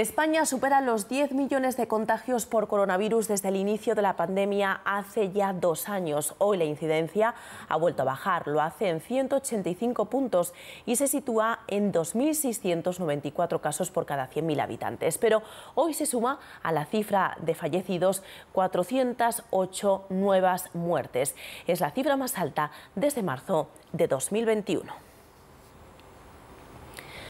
España supera los 10 millones de contagios por coronavirus desde el inicio de la pandemia hace ya dos años. Hoy la incidencia ha vuelto a bajar, lo hace en 185 puntos y se sitúa en 2.694 casos por cada 100.000 habitantes. Pero hoy se suma a la cifra de fallecidos 408 nuevas muertes. Es la cifra más alta desde marzo de 2021.